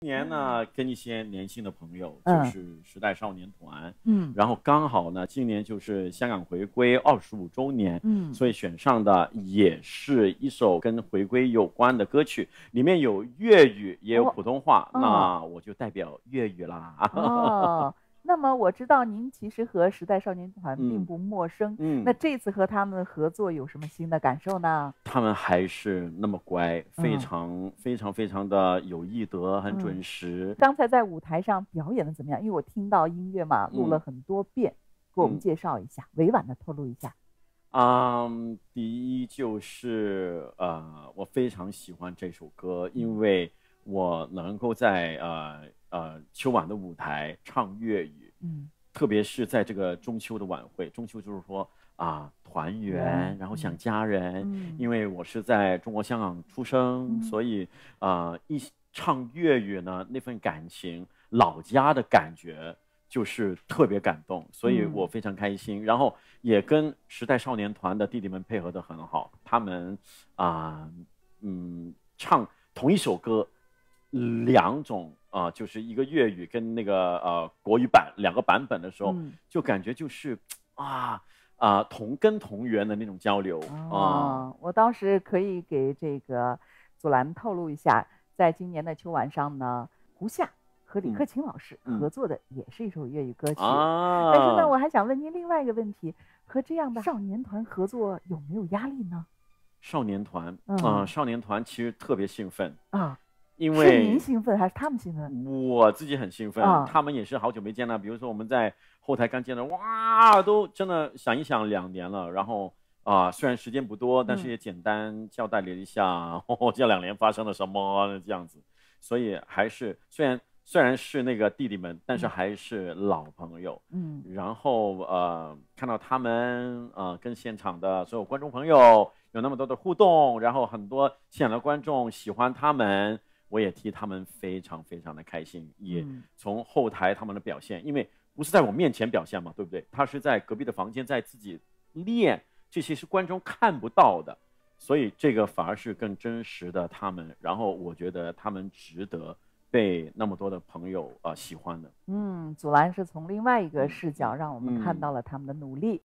今年呢，跟一些年轻的朋友，就是时代少年团，嗯，然后刚好呢，今年就是香港回归二十五周年，嗯，所以选上的也是一首跟回归有关的歌曲，里面有粤语，也有普通话，那我就代表粤语啦。那么我知道您其实和时代少年团并不陌生，嗯，那这次和他们的合作有什么新的感受呢？他们还是那么乖，非常非常非常的有艺德，很准时。刚才在舞台上表演的怎么样？因为我听到音乐嘛，录了很多遍，给我们介绍一下，委婉的透露一下。嗯，第一就是呃，我非常喜欢这首歌，因为我能够在呃。呃，秋晚的舞台唱粤语，嗯，特别是在这个中秋的晚会，中秋就是说啊，团圆，然后想家人。因为我是在中国香港出生，所以啊，一唱粤语呢，那份感情，老家的感觉就是特别感动，所以我非常开心。然后也跟时代少年团的弟弟们配合得很好，他们啊，嗯，唱同一首歌。两种啊，就是一个粤语跟那个呃国语版两个版本的时候，就感觉就是啊啊同根同源的那种交流啊。我当时可以给这个祖蓝透露一下，在今年的秋晚上呢，胡夏和李克勤老师合作的也是一首粤语歌曲。但是呢，我还想问您另外一个问题：和这样的少年团合作有没有压力呢？少年团啊，少年团其实特别兴奋啊。因为是您兴奋还是他们兴奋？我自己很兴奋，他们也是好久没见了。比如说我们在后台刚见了，哇，都真的想一想两年了。然后啊，虽然时间不多，但是也简单交代了一下 这两年发生了什么这样子。所以还是虽然虽然是那个弟弟们，但是还是老朋友。嗯，然后呃，看到他们呃跟现场的所有观众朋友有那么多的互动，然后很多现场的观众喜欢他们。我也替他们非常非常的开心，也从后台他们的表现，因为不是在我面前表现嘛，对不对？他是在隔壁的房间，在自己练，这些是观众看不到的，所以这个反而是更真实的他们。然后我觉得他们值得被那么多的朋友啊喜欢的。嗯，祖蓝是从另外一个视角让我们看到了他们的努力。